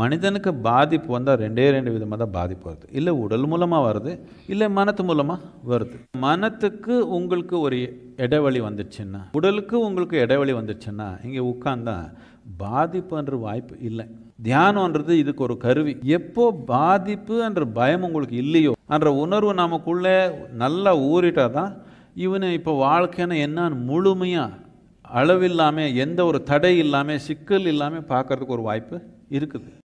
மனிதனுக்கு பாதிப்பு வந்தால் ரெண்டே ரெண்டு விதமாக தான் பாதிப்பு வருது இல்லை உடல் மூலமாக வருது இல்லை மனத்து மூலமாக வருது மனத்துக்கு உங்களுக்கு ஒரு இடைவெளி வந்துச்சுன்னா உடலுக்கு உங்களுக்கு இடைவெளி வந்துச்சுன்னா இங்கே உட்காந்தா பாதிப்புன்ற வாய்ப்பு இல்லை தியானம்ன்றது இதுக்கு ஒரு கருவி எப்போ பாதிப்பு என்ற பயம் உங்களுக்கு இல்லையோ என்ற உணர்வு நமக்குள்ளே நல்லா ஊறிட்டா தான் இவனு இப்போ வாழ்க்கைன்னு என்னான்னு முழுமையாக அளவில்லாமல் எந்த ஒரு தடை இல்லாமல் சிக்கல் இல்லாமல் பார்க்குறதுக்கு ஒரு வாய்ப்பு இருக்குது